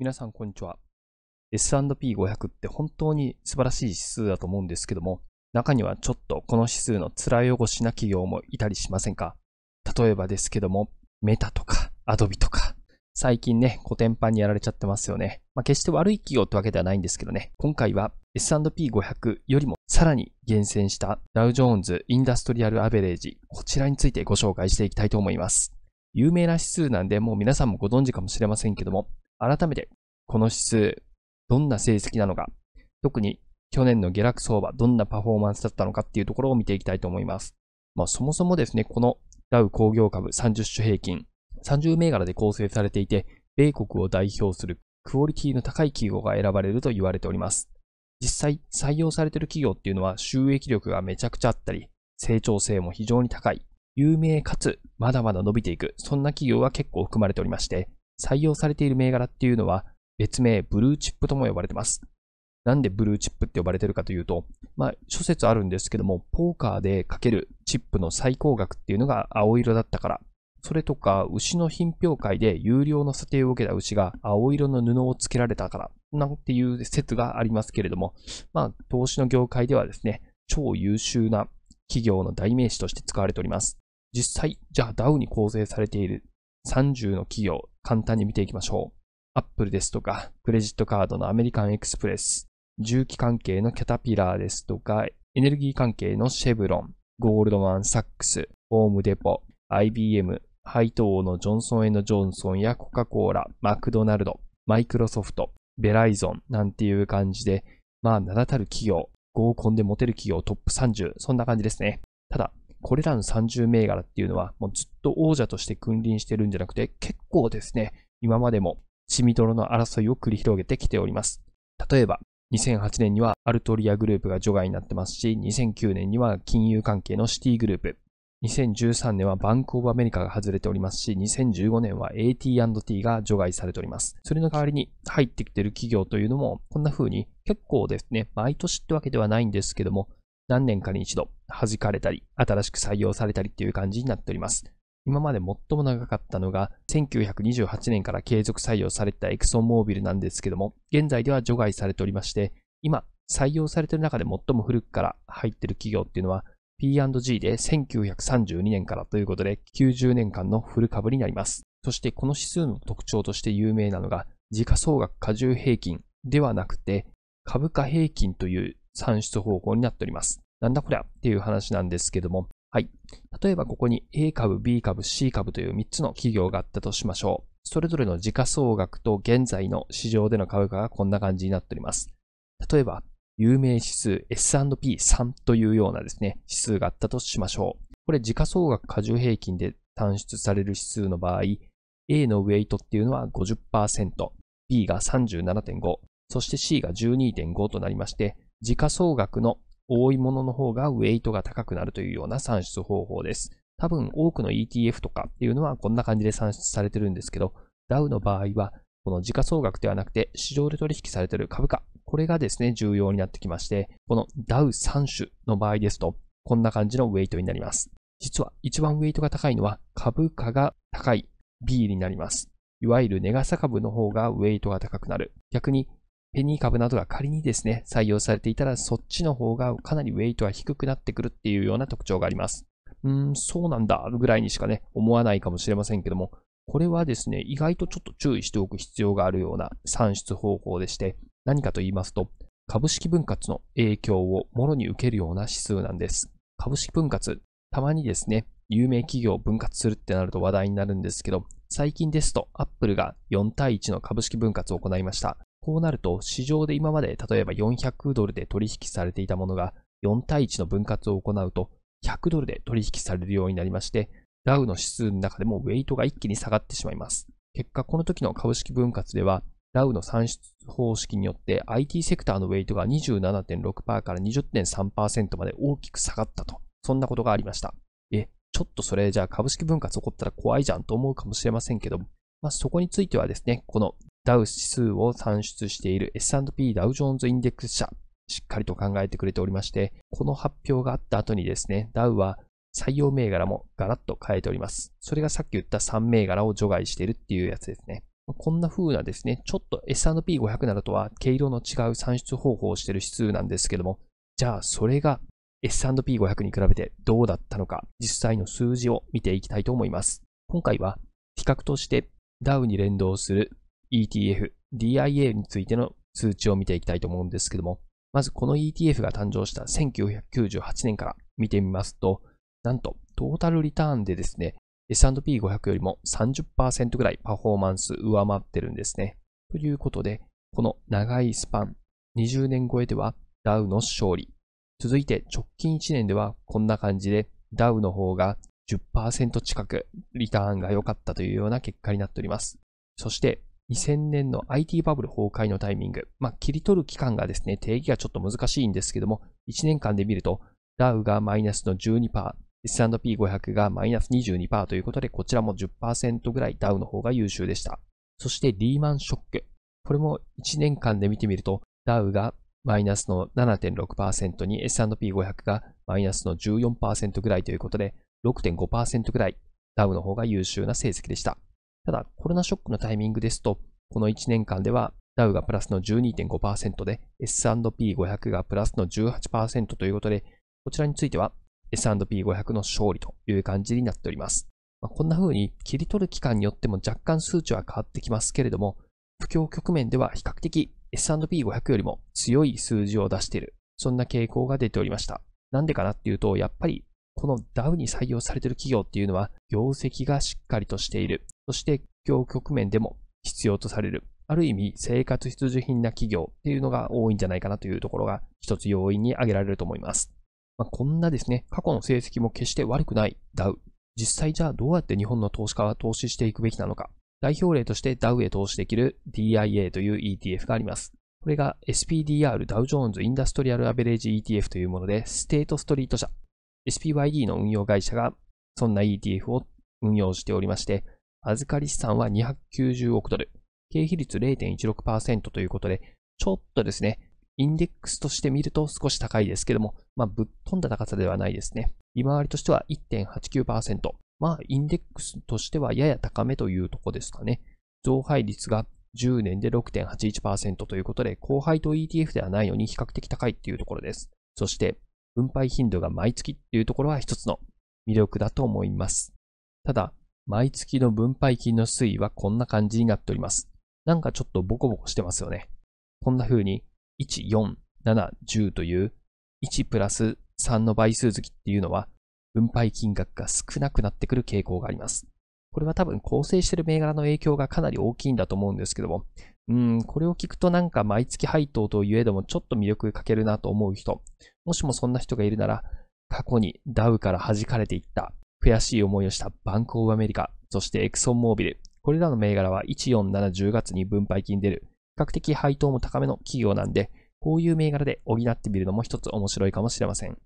皆さんこんにちは。S&P500 って本当に素晴らしい指数だと思うんですけども、中にはちょっとこの指数の面汚しな企業もいたりしませんか例えばですけども、メタとか、アドビとか、最近ね、古典版にやられちゃってますよね。まあ、決して悪い企業ってわけではないんですけどね、今回は S&P500 よりもさらに厳選したダウジョーンズインダストリアルアベレージ、こちらについてご紹介していきたいと思います。有名な指数なんで、もう皆さんもご存知かもしれませんけども、改めて、この指数、どんな成績なのか、特に去年の下落相場、どんなパフォーマンスだったのかっていうところを見ていきたいと思います。まあ、そもそもですね、このダウ工業株30種平均、30銘柄で構成されていて、米国を代表するクオリティの高い企業が選ばれると言われております。実際、採用されている企業っていうのは収益力がめちゃくちゃあったり、成長性も非常に高い、有名かつまだまだ伸びていく、そんな企業が結構含まれておりまして、採用されている銘柄っていうのは、別名ブルーチップとも呼ばれてます。なんでブルーチップって呼ばれてるかというと、まあ、諸説あるんですけども、ポーカーでかけるチップの最高額っていうのが青色だったから。それとか、牛の品評会で有料の査定を受けた牛が青色の布をつけられたから、なんていう説がありますけれども、まあ、投資の業界ではですね、超優秀な企業の代名詞として使われております。実際、じゃあダウに構成されている30の企業、簡単に見ていきましょう。アップルですとか、クレジットカードのアメリカンエクスプレス、重機関係のキャタピラーですとか、エネルギー関係のシェブロン、ゴールドマン・サックス、ホームデポ、IBM、ハイトーのジョンソン・エンジョンソンやコカ・コーラ、マクドナルド、マイクロソフト、ベライゾンなんていう感じで、まあ名だたる企業、合コンでモテる企業トップ30、そんな感じですね。ただ、これらの30銘柄っていうのは、もうずっと王者として君臨してるんじゃなくて、結構ですね、今までも血みどろの争いを繰り広げてきております。例えば、2008年にはアルトリアグループが除外になってますし、2009年には金融関係のシティグループ、2013年はバンクオブアメリカが外れておりますし、2015年は AT&T が除外されております。それの代わりに入ってきてる企業というのも、こんな風に結構ですね、毎年ってわけではないんですけども、何年かに一度弾かれたり、新しく採用されたりっていう感じになっております。今まで最も長かったのが、1928年から継続採用されたエクソンモービルなんですけども、現在では除外されておりまして、今、採用されている中で最も古くから入っている企業っていうのは、P&G で1932年からということで、90年間の古株になります。そして、この指数の特徴として有名なのが、時価総額過重平均ではなくて、株価平均という算出方法になっております。なんだこりゃっていう話なんですけども、はい。例えばここに A 株、B 株、C 株という3つの企業があったとしましょう。それぞれの時価総額と現在の市場での株価がこんな感じになっております。例えば、有名指数 S&P3 というようなですね、指数があったとしましょう。これ時価総額過重平均で算出される指数の場合、A のウェイトっていうのは50%、B が37.5、そして C が12.5となりまして、時価総額の多いものの方がウェイトが高くなるというような算出方法です。多分多くの ETF とかっていうのはこんな感じで算出されてるんですけど、ダウの場合は、この時価総額ではなくて市場で取引されている株価、これがですね、重要になってきまして、このダウ3種の場合ですと、こんな感じのウェイトになります。実は一番ウェイトが高いのは株価が高い B になります。いわゆるネガサ株の方がウェイトが高くなる。逆にペニー株などが仮にですね、採用されていたらそっちの方がかなりウェイトは低くなってくるっていうような特徴があります。うーん、そうなんだ、ぐらいにしかね、思わないかもしれませんけども、これはですね、意外とちょっと注意しておく必要があるような算出方法でして、何かと言いますと、株式分割の影響をもろに受けるような指数なんです。株式分割、たまにですね、有名企業を分割するってなると話題になるんですけど、最近ですとアップルが4対1の株式分割を行いました。こうなると、市場で今まで例えば400ドルで取引されていたものが、4対1の分割を行うと、100ドルで取引されるようになりまして、ダウの指数の中でもウェイトが一気に下がってしまいます。結果、この時の株式分割では、ダウの算出方式によって IT セクターのウェイトが27.6%から20.3%まで大きく下がったと。そんなことがありました。え、ちょっとそれじゃあ株式分割起こったら怖いじゃんと思うかもしれませんけど、まあ、そこについてはですね、このダウ指数を算出している S&P ダウジョーンズインデックス社、しっかりと考えてくれておりまして、この発表があった後にですね、ダウは採用銘柄もガラッと変えております。それがさっき言った3銘柄を除外しているっていうやつですね。こんな風なですね、ちょっと S&P500 などとは毛色の違う算出方法をしている指数なんですけども、じゃあそれが S&P500 に比べてどうだったのか、実際の数字を見ていきたいと思います。今回は比較としてダウに連動する ETF、DIA についての通知を見ていきたいと思うんですけども、まずこの ETF が誕生した1998年から見てみますと、なんとトータルリターンでですね、S&P500 よりも30%ぐらいパフォーマンス上回ってるんですね。ということで、この長いスパン、20年超えではダウの勝利。続いて直近1年ではこんな感じでダウの方が10%近くリターンが良かったというような結果になっております。そして2000年の IT バブル崩壊のタイミング。まあ、切り取る期間がですね、定義がちょっと難しいんですけども、1年間で見ると、ダウがマイナスの12%、S&P500 がマイナス22%ということで、こちらも10%ぐらいダウの方が優秀でした。そしてリーマンショック。これも1年間で見てみると、ダウがマイナスの7.6%に S&P500 がマイナスの14%ぐらいということで、6.5%ぐらいダウの方が優秀な成績でした。ただ、コロナショックのタイミングですと、この1年間では、ダウがプラスの12.5%で、S&P500 がプラスの18%ということで、こちらについては S&P500 の勝利という感じになっております。まあ、こんな風に切り取る期間によっても若干数値は変わってきますけれども、不況局面では比較的 S&P500 よりも強い数字を出している。そんな傾向が出ておりました。なんでかなっていうと、やっぱりこの DAO に採用されている企業っていうのは、業績がしっかりとしている。そして、業局面でも必要とされる。ある意味、生活必需品な企業っていうのが多いんじゃないかなというところが、一つ要因に挙げられると思います。まあ、こんなですね、過去の成績も決して悪くない DAO。実際じゃあどうやって日本の投資家は投資していくべきなのか。代表例として DAO へ投資できる DIA という ETF があります。これが SPDR ダウジョーンズインダストリアルアベレージ ETF というもので、ステートストリート社 SPYD の運用会社がそんな ETF を運用しておりまして、預かり資産は290億ドル、経費率0.16%ということで、ちょっとですね、インデックスとして見ると少し高いですけども、まあ、ぶっ飛んだ高さではないですね。利回りとしては1.89%。まあ、インデックスとしてはやや高めというとこですかね。増配率が10年で6.81%ということで、後輩と ETF ではないのに比較的高いっていうところです。そして、分配頻度が毎月っていうところは一つの魅力だと思います。ただ、毎月の分配金の推移はこんな感じになっております。なんかちょっとボコボコしてますよね。こんな風に、1、4、7、10という、1プラス3の倍数月っていうのは、分配金額が少なくなってくる傾向があります。これは多分構成している銘柄の影響がかなり大きいんだと思うんですけども、うん、これを聞くとなんか毎月配当といえどもちょっと魅力欠けるなと思う人、もしもそんな人がいるなら、過去にダウから弾かれていった、悔しい思いをしたバンクオブアメリカ、そしてエクソンモービル、これらの銘柄は1470月に分配金出る、比較的配当も高めの企業なんで、こういう銘柄で補ってみるのも一つ面白いかもしれません。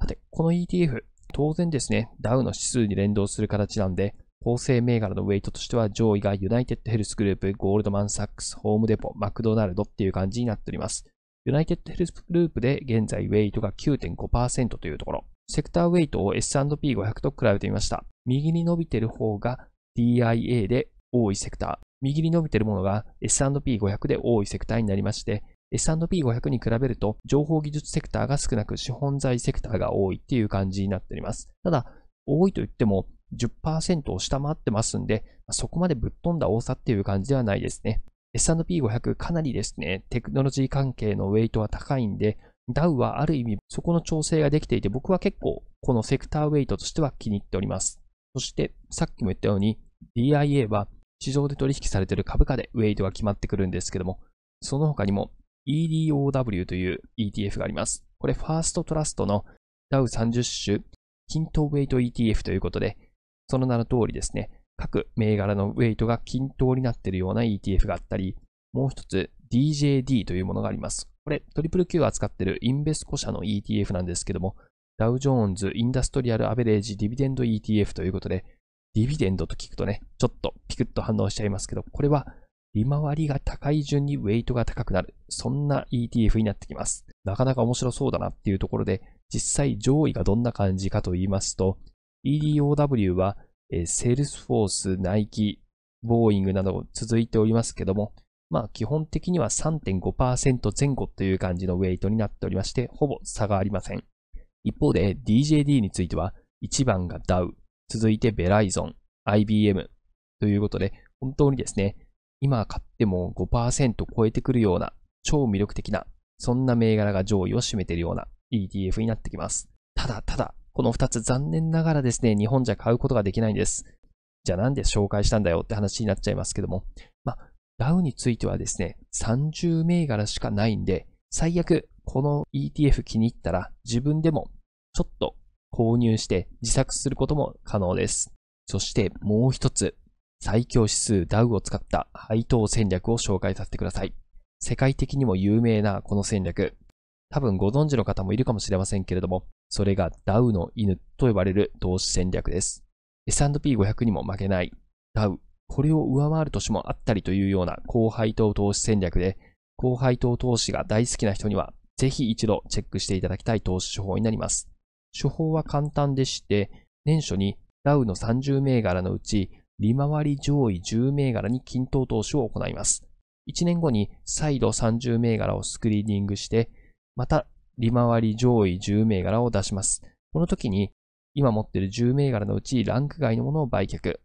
さて、この ETF、当然ですね、ダウの指数に連動する形なんで、構成銘柄のウェイトとしては上位がユナイテッドヘルスグループ、ゴールドマンサックス、ホームデポ、マクドナルドっていう感じになっております。ユナイテッドヘルスグループで現在ウェイトが9.5%というところ。セクターウェイトを S&P500 と比べてみました。右に伸びてる方が DIA で多いセクター。右に伸びてるものが S&P500 で多いセクターになりまして、S&P500 に比べると情報技術セクターが少なく資本財セクターが多いっていう感じになっております。ただ、多いと言っても10%を下回ってますんで、そこまでぶっ飛んだ多さっていう感じではないですね。S&P500 かなりですね、テクノロジー関係のウェイトは高いんで、ダウはある意味そこの調整ができていて、僕は結構このセクターウェイトとしては気に入っております。そしてさっきも言ったように DIA は市場で取引されている株価でウェイトが決まってくるんですけども、その他にも EDOW という ETF があります。これファーストトラストのダウ30種均等ウェイト ETF ということで、その名の通りですね、各銘柄のウェイトが均等になっているような ETF があったり、もう一つ DJD というものがあります。これ、トリプル Q 扱っているインベスコ社の ETF なんですけども、ダウジョーンズインダストリアルアベレージディビデンド ETF ということで、ディビデンドと聞くとね、ちょっとピクッと反応しちゃいますけど、これは利回りが高い順にウェイトが高くなる。そんな ETF になってきます。なかなか面白そうだなっていうところで、実際上位がどんな感じかと言いますと、EDOW は、えー、Salesforce、Nike、Boeing など続いておりますけども、まあ基本的には3.5%前後という感じのウェイトになっておりまして、ほぼ差がありません。一方で DJD については、1番が d a 続いてベライゾン、IBM ということで、本当にですね、今買っても5%超えてくるような超魅力的な、そんな銘柄が上位を占めているような ETF になってきます。ただただこの二つ残念ながらですね、日本じゃ買うことができないんです。じゃあなんで紹介したんだよって話になっちゃいますけども。まあ、ダウについてはですね、30銘柄しかないんで、最悪この ETF 気に入ったら自分でもちょっと購入して自作することも可能です。そしてもう一つ、最強指数ダウを使った配当戦略を紹介させてください。世界的にも有名なこの戦略。多分ご存知の方もいるかもしれませんけれども、それが DAO の犬と呼ばれる投資戦略です。S&P500 にも負けない DAO、これを上回る年もあったりというような高配当投資戦略で、高配当投資が大好きな人には、ぜひ一度チェックしていただきたい投資手法になります。手法は簡単でして、年初に DAO の30銘柄のうち、利回り上位10銘柄に均等投資を行います。1年後に再度30銘柄をスクリーニングして、また、利回り上位10銘柄を出します。この時に、今持ってる10銘柄のうちランク外のものを売却、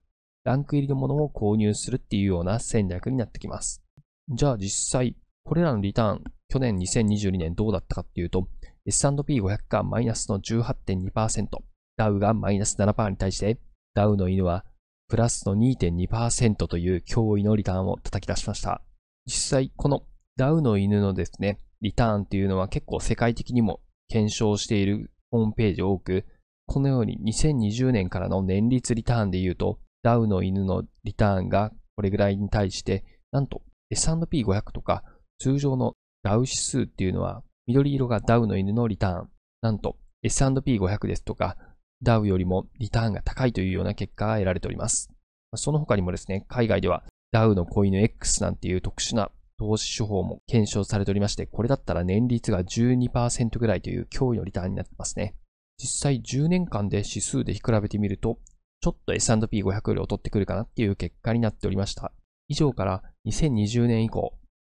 ランク入りのものを購入するっていうような戦略になってきます。じゃあ実際、これらのリターン、去年2022年どうだったかっていうと、S&P500 がマイナスの18.2%、ダウがマイナス7%に対して、ダウの犬はプラスの2.2%という脅威のリターンを叩き出しました。実際、このダウの犬のですね、リターンっていうのは結構世界的にも検証しているホームページ多く、このように2020年からの年率リターンで言うと、ダウの犬のリターンがこれぐらいに対して、なんと S&P500 とか通常のダウ指数っていうのは、緑色がダウの犬のリターン、なんと S&P500 ですとか、ダウよりもリターンが高いというような結果が得られております。その他にもですね、海外ではダウの子犬 X なんていう特殊な投資手法も検証されておりまして、これだったら年率が12%ぐらいという脅威のリターンになってますね。実際10年間で指数で比べてみると、ちょっと S&P500 より劣ってくるかなっていう結果になっておりました。以上から2020年以降、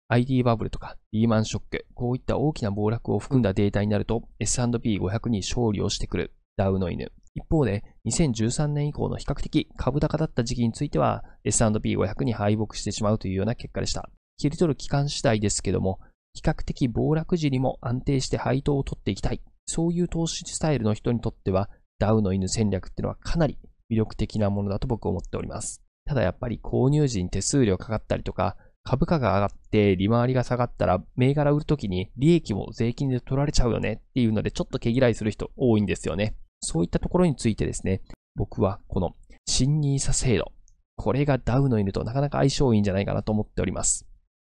ID バブルとかリーマンショック、こういった大きな暴落を含んだデータになると S&P500 に勝利をしてくるダウの犬。一方で、2013年以降の比較的株高だった時期については S&P500 に敗北してしまうというような結果でした。切り取る期間次第ですけども、比較的暴落時にも安定して配当を取っていきたい。そういう投資スタイルの人にとっては、ダウの犬戦略っていうのはかなり魅力的なものだと僕は思っております。ただやっぱり購入時に手数料かかったりとか、株価が上がって利回りが下がったら銘柄売るときに利益も税金で取られちゃうよねっていうのでちょっと毛嫌いする人多いんですよね。そういったところについてですね、僕はこの新ニーサ制度、これがダウの犬となかなか相性いいんじゃないかなと思っております。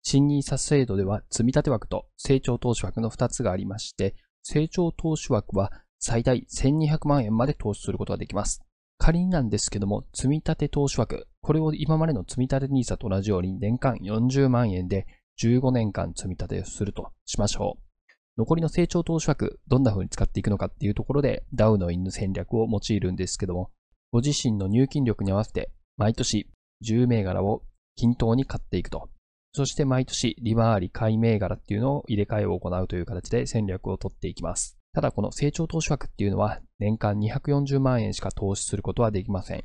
新 nisa 制度では積立枠と成長投資枠の2つがありまして、成長投資枠は最大1200万円まで投資することができます。仮になんですけども、積立投資枠、これを今までの積立 NISA と同じように年間40万円で15年間積み立てをするとしましょう。残りの成長投資枠、どんな風に使っていくのかっていうところでダウの犬戦略を用いるんですけども、ご自身の入金力に合わせて毎年10銘柄を均等に買っていくとそして毎年利回り買い銘柄っていうのを入れ替えを行うという形で戦略を取っていきます。ただこの成長投資枠っていうのは年間240万円しか投資することはできません。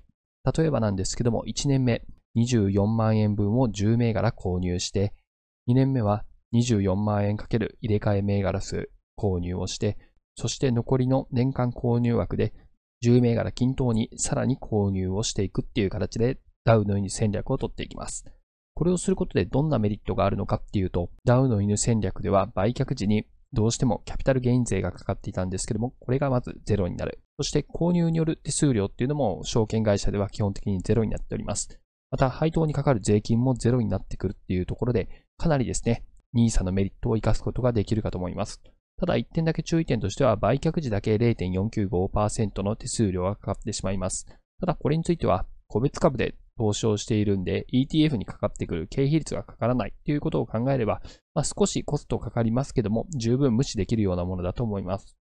例えばなんですけども1年目24万円分を10銘柄購入して2年目は24万円かける入れ替え銘柄数購入をしてそして残りの年間購入枠で10銘柄均等にさらに購入をしていくっていう形でダウのように戦略を取っていきます。これをすることでどんなメリットがあるのかっていうと、ダウの犬戦略では売却時にどうしてもキャピタルゲイン税がかかっていたんですけども、これがまずゼロになる。そして購入による手数料っていうのも証券会社では基本的にゼロになっております。また配当にかかる税金もゼロになってくるっていうところで、かなりですね、NISA のメリットを活かすことができるかと思います。ただ一点だけ注意点としては、売却時だけ0.495%の手数料がかかってしまいます。ただこれについては、個別株で投資をしているんで、ETF にかかってくる経費率がかからないということを考えれば、まあ、少しコストかかりますけども、十分無視できるようなものだと思います。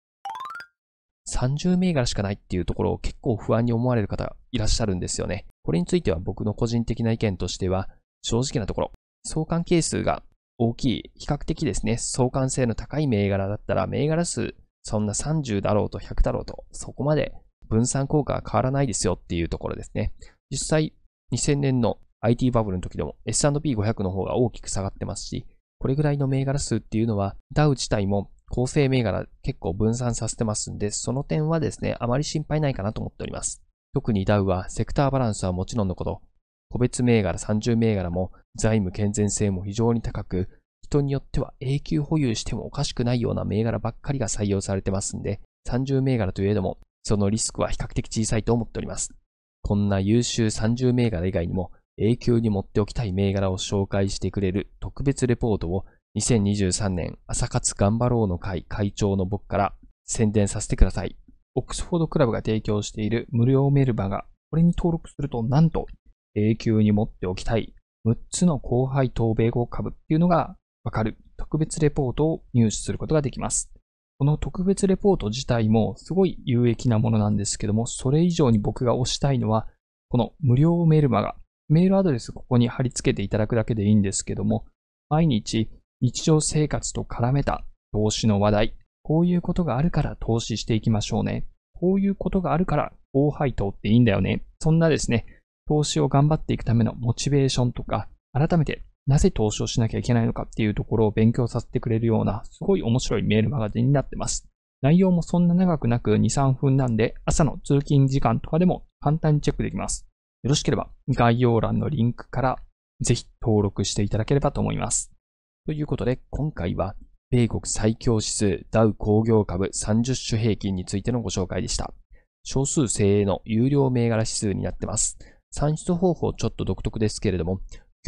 30銘柄しかないっていうところを結構不安に思われる方いらっしゃるんですよね。これについては僕の個人的な意見としては、正直なところ、相関係数が大きい、比較的ですね、相関性の高い銘柄だったら、銘柄数、そんな30だろうと100だろうと、そこまで分散効果は変わらないですよっていうところですね。実際、2000年の IT バブルの時でも S&P500 の方が大きく下がってますし、これぐらいの銘柄数っていうのは、ダウ自体も構成銘柄結構分散させてますんで、その点はですね、あまり心配ないかなと思っております。特にダウはセクターバランスはもちろんのこと、個別銘柄30銘柄も財務健全性も非常に高く、人によっては永久保有してもおかしくないような銘柄ばっかりが採用されてますんで、30銘柄といえども、そのリスクは比較的小さいと思っております。こんな優秀30銘柄以外にも永久に持っておきたい銘柄を紹介してくれる特別レポートを2023年朝活頑張ろうの会会長の僕から宣伝させてください。オックスフォードクラブが提供している無料メルマガ、これに登録するとなんと永久に持っておきたい6つの後輩等米合株っていうのがわかる特別レポートを入手することができます。この特別レポート自体もすごい有益なものなんですけども、それ以上に僕が推したいのは、この無料メルマガ。メールアドレスここに貼り付けていただくだけでいいんですけども、毎日日常生活と絡めた投資の話題。こういうことがあるから投資していきましょうね。こういうことがあるから高配当っていいんだよね。そんなですね、投資を頑張っていくためのモチベーションとか、改めてなぜ投資をしなきゃいけないのかっていうところを勉強させてくれるような、すごい面白いメールマガジンになってます。内容もそんな長くなく2、3分なんで、朝の通勤時間とかでも簡単にチェックできます。よろしければ概要欄のリンクからぜひ登録していただければと思います。ということで、今回は米国最強指数ダウ工業株30種平均についてのご紹介でした。少数精鋭の有料銘柄指数になってます。算出方法ちょっと独特ですけれども、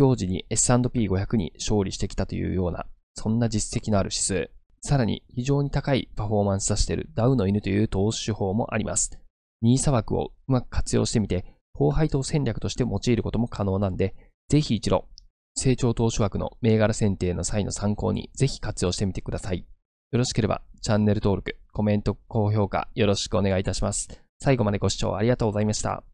行時に S&P500 に勝利してきたというような、そんな実績のある指数。さらに非常に高いパフォーマンスさしているダウの犬という投資手法もあります。NISA 枠をうまく活用してみて、高配当戦略として用いることも可能なんで、ぜひ一度、成長投資枠の銘柄選定の際の参考にぜひ活用してみてください。よろしければチャンネル登録、コメント、高評価よろしくお願いいたします。最後までご視聴ありがとうございました。